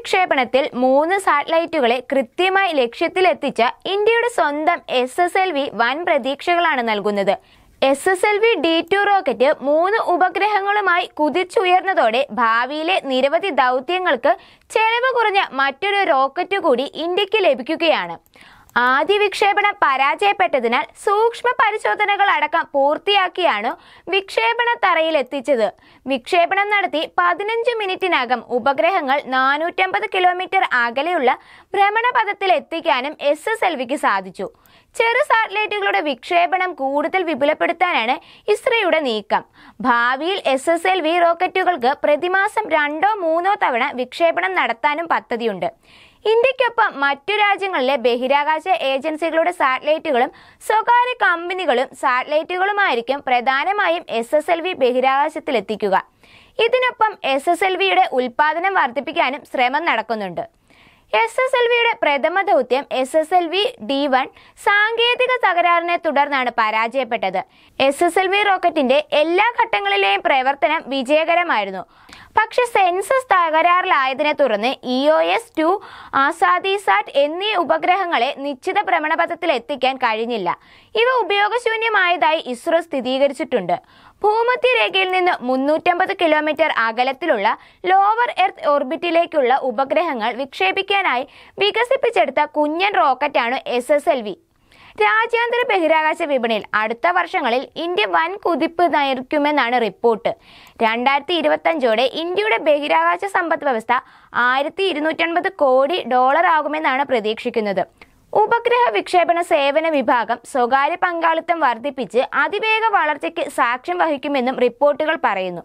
വിക്ഷേപണത്തിൽ മൂന്ന് സാറ്റലൈറ്റുകളെ കൃത്യമായി ലക്ഷ്യത്തിലെത്തിച്ച ഇന്ത്യയുടെ സ്വന്തം എസ് എസ് എൽ വി വൻ പ്രതീക്ഷകളാണ് നൽകുന്നത് S S L V D two rocket മൂന്ന് ഉപഗ്രഹങ്ങളുമായി കുതിച്ചുയർന്നതോടെ ഭാവിയിലെ നിരവധി ദൗത്യങ്ങൾക്ക് ചെലവ് കുറഞ്ഞ മറ്റൊരു റോക്കറ്റ് കൂടി ഇന്ത്യക്ക് ലഭിക്കുകയാണ് ആദ്യ വിക്ഷേപണം പരാജയപ്പെട്ടതിനാൽ സൂക്ഷ്മ പരിശോധനകൾ അടക്കം പൂർത്തിയാക്കിയാണ് വിക്ഷേപണ തറയിൽ എത്തിച്ചത് വിക്ഷേപണം നടത്തി പതിനഞ്ച് മിനിറ്റിനകം ഉപഗ്രഹങ്ങൾ നാനൂറ്റമ്പത് കിലോമീറ്റർ അകലെയുള്ള ഭ്രമണപഥത്തിൽ എത്തിക്കാനും എസ് എസ് എൽ വിക്ക് സാധിച്ചു ചെറു സാറ്റലൈറ്റുകളുടെ വിക്ഷേപണം കൂടുതൽ വിപുലപ്പെടുത്താനാണ് ഇസ്രയുടെ നീക്കം ഭാവിയിൽ എസ് എസ് എൽ വി റോക്കറ്റുകൾക്ക് പ്രതിമാസം രണ്ടോ മൂന്നോ തവണ വിക്ഷേപണം നടത്താനും പദ്ധതിയുണ്ട് ഇന്ത്യക്കൊപ്പം മറ്റു രാജ്യങ്ങളിലെ ബഹിരാകാശ ഏജൻസികളുടെ സാറ്റലൈറ്റുകളും സ്വകാര്യ കമ്പനികളും സാറ്റലൈറ്റുകളുമായിരിക്കും പ്രധാനമായും എസ് എസ് എൽ വി ബഹിരാകാശത്തിലെത്തിക്കുക ഇതിനൊപ്പം എസ് എസ് എൽ വിയുടെ ഉൽപാദനം വർദ്ധിപ്പിക്കാനും ശ്രമം നടക്കുന്നുണ്ട് എസ് എസ് എൽ വിയുടെ പ്രഥമ ദൗത്യം S S L V D one സാങ്കേതിക തകരാറിനെ തുടർന്നാണ് പരാജയപ്പെട്ടത് എസ് എസ് എൽ വി റോക്കറ്റിന്റെ എല്ലാ ഘട്ടങ്ങളിലെയും പ്രവർത്തനം വിജയകരമായിരുന്നു പക്ഷെ സെൻസസ് തകരാറിലായതിനെ തുടർന്ന് E O S two Azadi sat എന്നീ ഉപഗ്രഹങ്ങളെ നിശ്ചിത ഭ്രമണപഥത്തിൽ എത്തിക്കാൻ കഴിഞ്ഞില്ല ഇവ ഉപയോഗശൂന്യമായതായി ഇസ്രോ സ്ഥിരീകരിച്ചിട്ടുണ്ട് ഭൂമത്തി രേഖയിൽ നിന്ന് മുന്നൂറ്റമ്പത് കിലോമീറ്റർ അകലത്തിലുള്ള ലോവർ എർത്ത് ഓർബിറ്റിലേക്കുള്ള ഉപഗ്രഹങ്ങൾ വിക്ഷേപിക്കാനായി വികസിപ്പിച്ചെടുത്ത കുഞ്ഞൻ റോക്കറ്റാണ് എസ് എസ് എൽ വി രാജ്യാന്തര ബഹിരാകാശ വിപണിയിൽ അടുത്ത വർഷങ്ങളിൽ ഇന്ത്യ വൻ കുതിപ്പ് നയിക്കുമെന്നാണ് റിപ്പോർട്ട് രണ്ടായിരത്തി ഇരുപത്തഞ്ചോടെ ഇന്ത്യയുടെ ബഹിരാകാശ സമ്പദ് വ്യവസ്ഥ ആയിരത്തി കോടി ഡോളർ ആകുമെന്നാണ് പ്രതീക്ഷിക്കുന്നത് ഉപഗ്രഹ വിക്ഷേപണ സേവന വിഭാഗം സ്വകാര്യ പങ്കാളിത്തം വർദ്ധിപ്പിച്ച് അതിവേഗ വളർച്ചയ്ക്ക് സാക്ഷ്യം വഹിക്കുമെന്നും റിപ്പോർട്ടുകൾ പറയുന്നു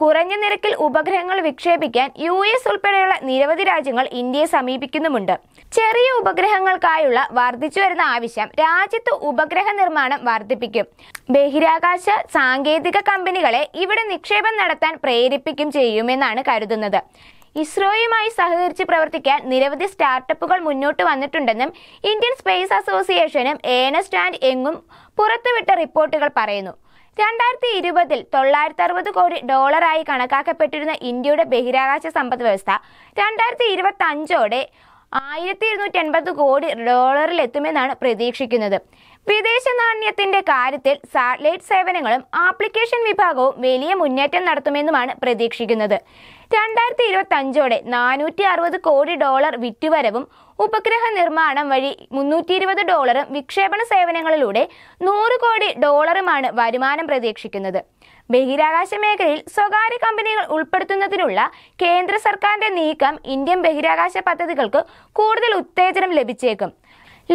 കുറഞ്ഞ നിരക്കിൽ ഉപഗ്രഹങ്ങൾ വിക്ഷേപിക്കാൻ യു എസ് ഉൾപ്പെടെയുള്ള നിരവധി രാജ്യങ്ങൾ ഇന്ത്യയെ സമീപിക്കുന്നുമുണ്ട് ചെറിയ ഉപഗ്രഹങ്ങൾക്കായുള്ള വർദ്ധിച്ചു വരുന്ന ആവശ്യം രാജ്യത്ത് ഉപഗ്രഹ നിർമ്മാണം വർദ്ധിപ്പിക്കും ബഹിരാകാശ സാങ്കേതിക കമ്പനികളെ ഇവിടെ നിക്ഷേപം നടത്താൻ പ്രേരിപ്പിക്കും ചെയ്യുമെന്നാണ് കരുതുന്നത് ഇസ്രോയുമായി സഹകരിച്ച് പ്രവർത്തിക്കാൻ നിരവധി സ്റ്റാർട്ടപ്പുകൾ മുന്നോട്ട് വന്നിട്ടുണ്ടെന്നും ഇന്ത്യൻ സ്പേസ് അസോസിയേഷനും എൻ സ്റ്റാൻഡ് എങ്ങും പുറത്തുവിട്ട റിപ്പോർട്ടുകൾ പറയുന്നു രണ്ടായിരത്തി ഇരുപതിൽ തൊള്ളായിരത്തി അറുപത് കോടി ഡോളറായി കണക്കാക്കപ്പെട്ടിരുന്ന ഇന്ത്യയുടെ ബഹിരാകാശ സമ്പദ് വ്യവസ്ഥ രണ്ടായിരത്തി ഇരുപത്തി അഞ്ചോടെ ആയിരത്തി ഇരുന്നൂറ്റി എൺപത് കോടി എത്തുമെന്നാണ് പ്രതീക്ഷിക്കുന്നത് വിദേശ നാണ്യത്തിന്റെ കാര്യത്തിൽ സാറ്റലൈറ്റ് സേവനങ്ങളും ആപ്ലിക്കേഷൻ വിഭാഗവും വലിയ മുന്നേറ്റം നടത്തുമെന്നുമാണ് പ്രതീക്ഷിക്കുന്നത് രണ്ടായിരത്തി ഇരുപത്തി അഞ്ചോടെ നാനൂറ്റി അറുപത് കോടി ഡോളർ വിറ്റുവരവും ഉപഗ്രഹ നിർമ്മാണം വഴി മുന്നൂറ്റി ഇരുപത് ഡോളറും വിക്ഷേപണ സേവനങ്ങളിലൂടെ നൂറ് കോടി ഡോളറുമാണ് വരുമാനം പ്രതീക്ഷിക്കുന്നത് ബഹിരാകാശ മേഖലയിൽ സ്വകാര്യ കമ്പനികൾ ഉൾപ്പെടുത്തുന്നതിനുള്ള കേന്ദ്ര സർക്കാരിന്റെ നീക്കം ഇന്ത്യൻ ബഹിരാകാശ പദ്ധതികൾക്ക് കൂടുതൽ ഉത്തേജനം ലഭിച്ചേക്കും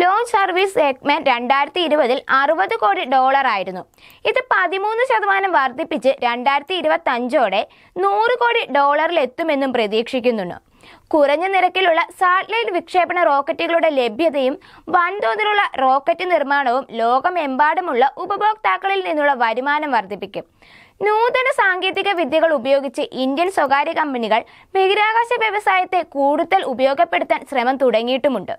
ലോഞ്ച് സർവീസ് സെഗ്മെന്റ് രണ്ടായിരത്തി ഇരുപതിൽ അറുപത് കോടി ഡോളർ ആയിരുന്നു ഇത് പതിമൂന്ന് ശതമാനം വർദ്ധിപ്പിച്ച് രണ്ടായിരത്തി ഇരുപത്തി അഞ്ചോടെ നൂറ് കോടി എത്തുമെന്നും പ്രതീക്ഷിക്കുന്നുണ്ട് കുറഞ്ഞ നിരക്കിലുള്ള സാറ്റലൈറ്റ് വിക്ഷേപണ റോക്കറ്റുകളുടെ ലഭ്യതയും വൻതോതിലുള്ള റോക്കറ്റ് നിർമ്മാണവും ലോകമെമ്പാടുമുള്ള ഉപഭോക്താക്കളിൽ നിന്നുള്ള വരുമാനം വർദ്ധിപ്പിക്കും നൂതന സാങ്കേതിക വിദ്യകൾ ഉപയോഗിച്ച് ഇന്ത്യൻ സ്വകാര്യ കമ്പനികൾ ബഹിരാകാശ വ്യവസായത്തെ കൂടുതൽ ഉപയോഗപ്പെടുത്താൻ ശ്രമം തുടങ്ങിയിട്ടുമുണ്ട്